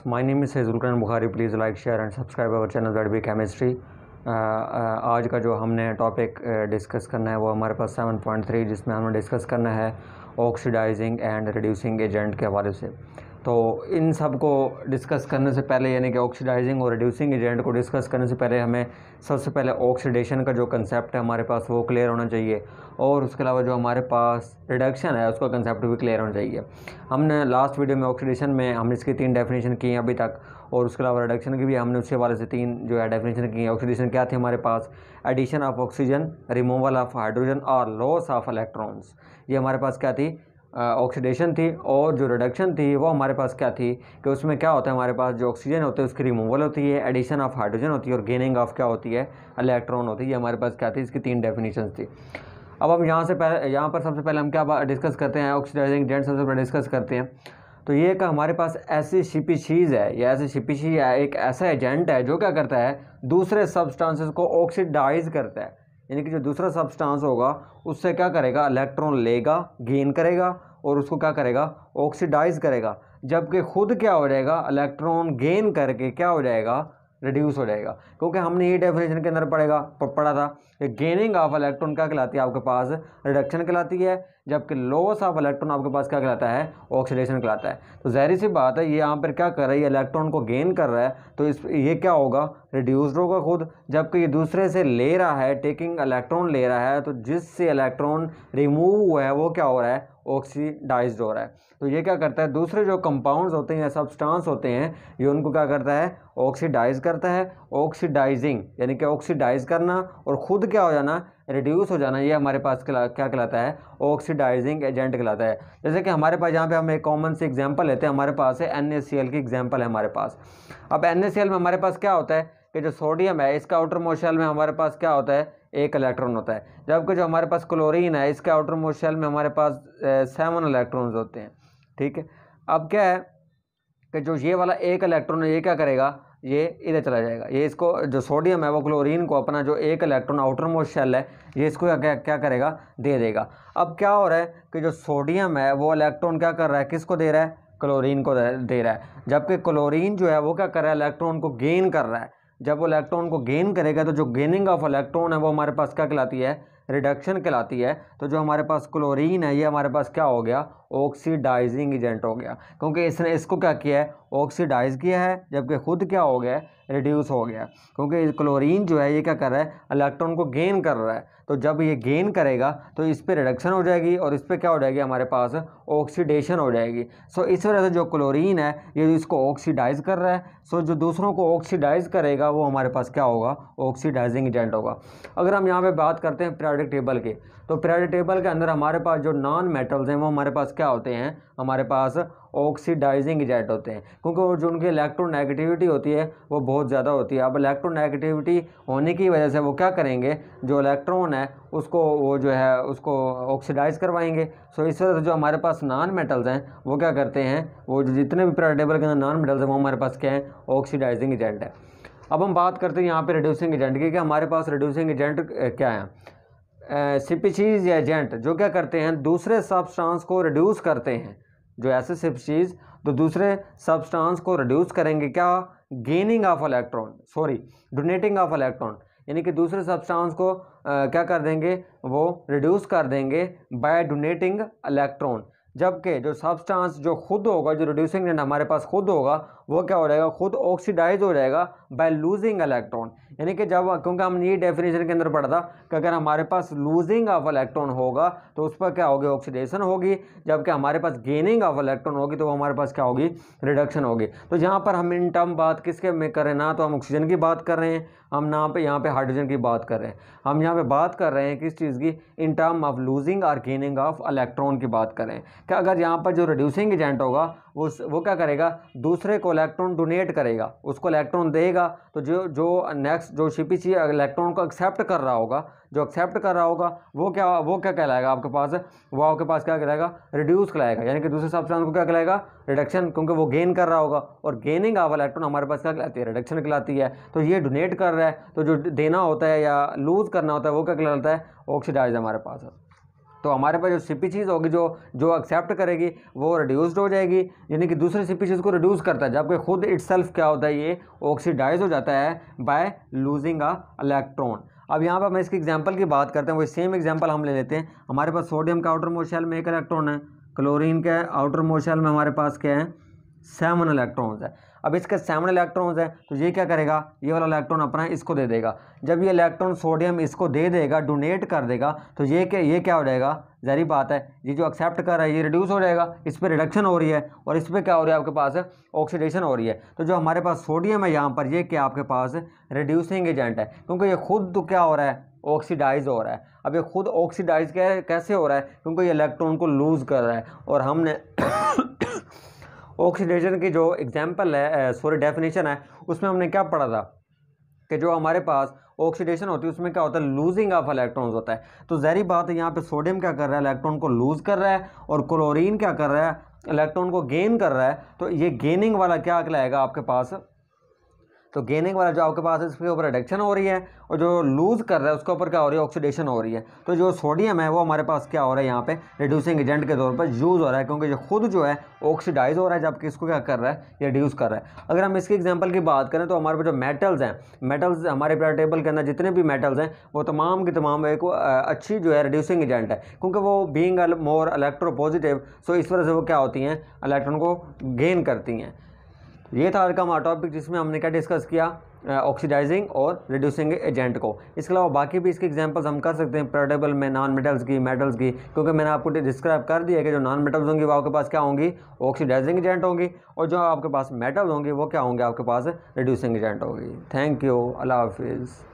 viewers, my name is Hezulkan Bukhari. Please like, share and subscribe our channel that be chemistry. Uh, uh, आज का जो हमने topic discuss uh, करना है वो हमारे पास 7.3 जिसमें हमने डिस्कस करना है ऑक्सीडाइजिंग एंड रिड्यूसिंग एजेंट के हवाले से तो इन सब को डिस्कस करने से पहले यानी कि ऑक्सीडाइजिंग और रिड्यूसिंग एजेंट को डिस्कस करने से पहले हमें सबसे पहले ऑक्सीडेशन का जो कंसेप्ट है हमारे पास वो क्लियर होना चाहिए और उसके अलावा जो हमारे पास रिडक्शन है उसका कंसेप्ट भी क्लियर होना चाहिए हमने लास्ट वीडियो में ऑक्सीडेशन में हमने इसकी तीन डेफिनेशन की हैं अभी तक और उसके अलावा रिडक्शन की भी हमने उसके हवाले से तीन जो है डेफिनेशन की हैं ऑक्सीडेशन क्या थी हमारे पास addition of oxygen removal of hydrogen और लॉस ऑफ इलेक्ट्रॉन्स ये हमारे पास क्या थी ऑक्सीडेशन थी और जो रिडक्शन थी वो हमारे पास क्या थी कि उसमें क्या होता है हमारे पास जो ऑक्सीजन होते हैं उसकी रिमूवल होती है एडिशन ऑफ हाइड्रोजन होती है और गेनिंग ऑफ क्या होती है इलेक्ट्रॉन होती है ये हमारे पास क्या थी इसकी तीन डेफिनेशन थी अब हम यहाँ से पहले यहाँ पर सबसे पहले हम क्या डिस्कस करते हैं ऑक्सीडाइजिंग एजेंट सबसे पहले डिस्कस करते हैं तो ये का हमारे पास ऐसी शिपिशीज़ है या ऐसी शिपिशी है एक ऐसा एजेंट है जो क्या करता है दूसरे सब्सटेंसेस को ऑक्सीडाइज करता है यानी कि जो दूसरा सब्सटेंस होगा उससे क्या करेगा इलेक्ट्रॉन लेगा गेन करेगा और उसको क्या करेगा ऑक्सीडाइज करेगा जबकि खुद क्या हो जाएगा इलेक्ट्रॉन गेन करके क्या हो जाएगा रिड्यूस हो जाएगा क्योंकि हमने ये डेफिनेशन के अंदर पड़ेगा पढ़ा था कि गेनिंग ऑफ इलेक्ट्रॉन क्या कहलाती है आपके पास रिडक्शन कहलाती है जबकि लॉस ऑफ इलेक्ट्रॉन आपके पास क्या कहलाता है ऑक्सीडेशन कहलाता है तो जहरी सी बात है ये यहाँ पर क्या कर रहा है ये इलेक्ट्रॉन को गेन कर रहा है तो इस ये क्या होगा रिड्यूस्ड होगा खुद जबकि ये दूसरे से ले रहा है टेकिंग इलेक्ट्रॉन ले रहा है तो जिससे इलेक्ट्रॉन रिमूव हुआ है वो क्या हो रहा है ऑक्सीडाइज हो रहा है तो ये क्या करता है दूसरे जो कंपाउंड्स होते हैं या सब्सटेंस होते हैं ये उनको क्या करता है ऑक्सीडाइज करता है ऑक्सीडाइजिंग यानी कि ऑक्सीडाइज करना और ख़ुद क्या हो जाना रिड्यूस हो जाना ये हमारे पास क्या कहलाता है ऑक्सीडाइजिंग एजेंट कहलाता है जैसे कि हमारे पास यहाँ पे हम एक कॉमन से एग्जाम्पल लेते हैं हमारे पास है एन की एग्जाम्पल है हमारे पास अब एन में हमारे पास क्या होता है कि जो सोडियम है इसका आउटर मोशल में हमारे पास क्या होता है एक इलेक्ट्रॉन होता है जबकि जो हमारे पास क्लोरीन है इसके आउटर मोशल में हमारे पास सेवन इलेक्ट्रॉन्स होते हैं ठीक है अब क्या है कि जो ये वाला एक इलेक्ट्रॉन है ये क्या करेगा ये इधर चला जाएगा ये इसको जो सोडियम है वो क्लोरीन को अपना जो एक इलेक्ट्रॉन आउटर मोस्ट शेल है ये इसको क्या, क्या क्या करेगा दे देगा अब क्या हो रहा है कि जो सोडियम है वो इलेक्ट्रॉन क्या कर रहा है किसको दे रहा है क्लोरीन को दे रहा है जबकि क्लोरीन जो है वो क्या कर रहा है इलेक्ट्रॉन को गेन कर रहा है जब वो इलेक्ट्रॉन को गेन करेगा तो जो गेनिंग ऑफ इलेक्ट्रॉन है वो हमारे पास क्या कहलाती है रिडक्शन कहलाती है तो जो हमारे पास क्लोरीन है ये हमारे पास क्या हो गया ऑक्सीडाइजिंग एजेंट हो गया क्योंकि इसने इसको क्या किया है ऑक्सीडाइज किया है जबकि खुद क्या हो गया है रिड्यूस हो गया क्योंकि क्लोरीन जो है ये क्या कर रहा है इलेक्ट्रॉन को गेन कर रहा है तो जब ये गेन करेगा तो इस पर रिडक्शन हो जाएगी और इस पर क्या हो जाएगी हमारे पास ऑक्सीडेशन हो जाएगी सो इस वजह से जो क्लोरीन है ये इसको ऑक्सीडाइज कर रहा है सो जो दूसरों को ऑक्सीडाइज करेगा वो हमारे पास क्या होगा ऑक्सीडाइजिंग एजेंट होगा अगर हम यहाँ पर बात करते हैं पीरियडिक टेबल की तो पीरियडिक टेबल के अंदर हमारे पास जो नॉन मेटल्स हैं वो हमारे पास क्या क्या होते हैं हमारे पास ऑक्सीडाइजिंग एजेंट होते हैं क्योंकि जो उनकी इलेक्ट्रोनेगेटिविटी होती है वो बहुत ज़्यादा होती है अब इलेक्ट्रोनेगेटिविटी होने की वजह से वो क्या करेंगे जो इलेक्ट्रॉन है उसको वो जो है उसको ऑक्सीडाइज करवाएंगे सो इस वजह से जो हमारे पास नॉन मेटल्स हैं वो क्या करते हैं वो जो जितने भी पीरियड के नॉन मेटल्स हैं वो हमारे पास क्या है ऑक्सीडाइजिंग एजेंट है अब हम बात करते हैं यहाँ पर रिड्यूसिंग एजेंट की कि हमारे पास रिड्यूसिंग एजेंट क्या है सिपचीज़ एजेंट जो क्या करते हैं दूसरे सब्सटेंस को रिड्यूस करते हैं जो ऐसे सिपचीज़ तो दूसरे सब्सटेंस को रिड्यूस करेंगे क्या gaining of electron sorry donating of electron यानी कि दूसरे सब्सटेंस को आ, क्या कर देंगे वो रिड्यूस कर देंगे बाय डोनेटिंग इलेक्ट्रॉन जबकि जो सब्सटेंस जो खुद होगा जो रिड्यूसिंग एजेंट हमारे पास खुद होगा वो क्या हो जाएगा खुद ऑक्सीडाइज हो जाएगा बाय लूजिंग इलेक्ट्रॉन यानी कि जब क्योंकि हमने ये डेफिनेशन के अंदर पढ़ा था कि अगर हमारे पास लूजिंग ऑफ इलेक्ट्रॉन होगा तो उस पर क्या होगी ऑक्सीडेशन होगी जबकि हमारे पास गेनिंग ऑफ इलेक्ट्रॉन होगी तो हमारे पास क्या होगी रिडक्शन होगी तो यहाँ पर हम इन टर्म बात किसके में कर रहे हैं ना तो हम ऑक्सीजन की बात कर रहे हैं हम ना पे यहाँ पे हाइड्रोजन की बात कर रहे हैं हम यहाँ पे बात कर रहे हैं किस चीज़ की इन टर्म ऑफ लूजिंग और गेनिंग ऑफ इलेक्ट्रॉन की बात कर रहे हैं कि अगर यहाँ पर जो रिड्यूसिंग एजेंट होगा वो वो क्या करेगा दूसरे को इलेक्ट्रॉन डोनेट करेगा उसको इलेक्ट्रॉन देगा तो जो जो नेक्स्ट जो सीपीसी इलेक्ट्रॉन को एक्सेप्ट कर रहा होगा जो एक्सेप्ट कर रहा होगा वो क्या वो क्या कहलाएगा आपके पास वो आपके पास क्या कहलाएगा रिड्यूस कहलाएगा यानी कि दूसरे सब्सटेंस को क्या कहलाएगा रिडक्शन क्योंकि वो गेन कर रहा होगा और गेनिंग आवर इलेक्ट्रॉन हमारे पास क्या कहलाती है रिडक्शन कहलाती है तो ये डोनेट कर रहा है तो जो देना होता है या लूज़ करना होता है वो क्या कहलाता है ऑक्सीडाइज हमारे पास है तो हमारे पास जो सीपी चीज़ होगी जो जो एक्सेप्ट करेगी वो रिड्यूस्ड हो जाएगी यानी कि दूसरी सीपी चीज़ को रिड्यूस करता है जबकि खुद इट्सल्फ क्या होता है ये ऑक्सीडाइज हो जाता है बाय लूजिंग अ इलेक्ट्रॉन अब यहाँ पर हम इसकी एग्जाम्पल की बात करते हैं वही सेम एग्जाम्पल हम ले लेते हैं हमारे पास सोडियम का आउटर मोशल में एक इलेक्ट्रॉन है क्लोरिन के आउटर मोशल में हमारे पास क्या है सेवन इलेक्ट्रॉन्स है अब इसके सेवन इलेक्ट्रॉन्स हैं तो ये क्या करेगा ये वाला इलेक्ट्रॉन अपना इसको दे देगा जब ये इलेक्ट्रॉन सोडियम इसको दे देगा डोनेट कर देगा तो ये क्या ये क्या हो जाएगा जहरी बात है ये जो एक्सेप्ट कर रहा है ये रिड्यूस हो जाएगा इस पर रिडक्शन हो रही है और इस पर क्या हो रहा है आपके पास ऑक्सीडेशन हो रही है तो जो हमारे पास सोडियम है यहाँ पर ये क्या आपके पास रिड्यूसिंग एजेंट है क्योंकि ये खुद तो क्या हो रहा है ऑक्सीडाइज हो रहा है अब ये खुद ऑक्सीडाइज कैसे हो रहा है क्योंकि ये इलेक्ट्रॉन को लूज़ कर रहा है और हमने ऑक्सीडेशन की जो एग्जाम्पल है सॉरी डेफिनेशन है उसमें हमने क्या पढ़ा था कि जो हमारे पास ऑक्सीडेशन होती है उसमें क्या होता है लूजिंग ऑफ इलेक्ट्रॉन्स होता है तो जहरी बात है यहाँ पे सोडियम क्या कर रहा है इलेक्ट्रॉन को लूज कर रहा है और क्लोरीन क्या कर रहा है इलेक्ट्रॉन को गेन कर रहा है तो ये गेनिंग वाला क्या कहलाएगा आपके पास तो गेनिंग वाला जो आपके पास है इसके ऊपर रिडक्शन हो रही है और जो लूज़ कर रहा है उसके ऊपर क्या हो रही है ऑक्सीडेशन हो रही है तो जो सोडियम है वो हमारे पास क्या हो रहा है यहाँ पे रिड्यूसिंग एजेंट के तौर पर यूज़ हो रहा है क्योंकि ये खुद जो है ऑक्सीडाइज हो रहा है जबकि इसको क्या कर रहा है ये रिड्यूस कर रहा है अगर हम इसकी एग्जाम्पल की बात करें तो हमारे पास जो मेटल्स हैं मेटल्स हमारे पेड़ टेबल के अंदर जितने भी मेटल्स हैं वो तमाम की तमाम एक अच्छी जो है रिड्यूसिंग एजेंट है क्योंकि वो बींग मोर पॉजिटिव सो इस वजह से वो क्या होती हैं इलेक्ट्रॉन को गेन करती हैं ये था हर का हमारा टॉपिक जिसमें हमने क्या डिस्कस किया ऑक्सीडाइजिंग और रिड्यूसिंग एजेंट को इसके अलावा बाकी भी इसके एग्जांपल्स हम कर सकते हैं प्रोडेबल में नॉन मेटल्स की मेटल्स की क्योंकि मैंने आपको डिस्क्राइब कर दिया कि जो नॉन मेटल्स होंगी वो आपके पास क्या होंगी ऑक्सीडाइजिंग एजेंट होंगी और जो आपके पास मेटल्स होंगी वो क्या होंगे आपके पास रिड्यूसिंग एजेंट होगी थैंक यू अल्लाह हाफिज़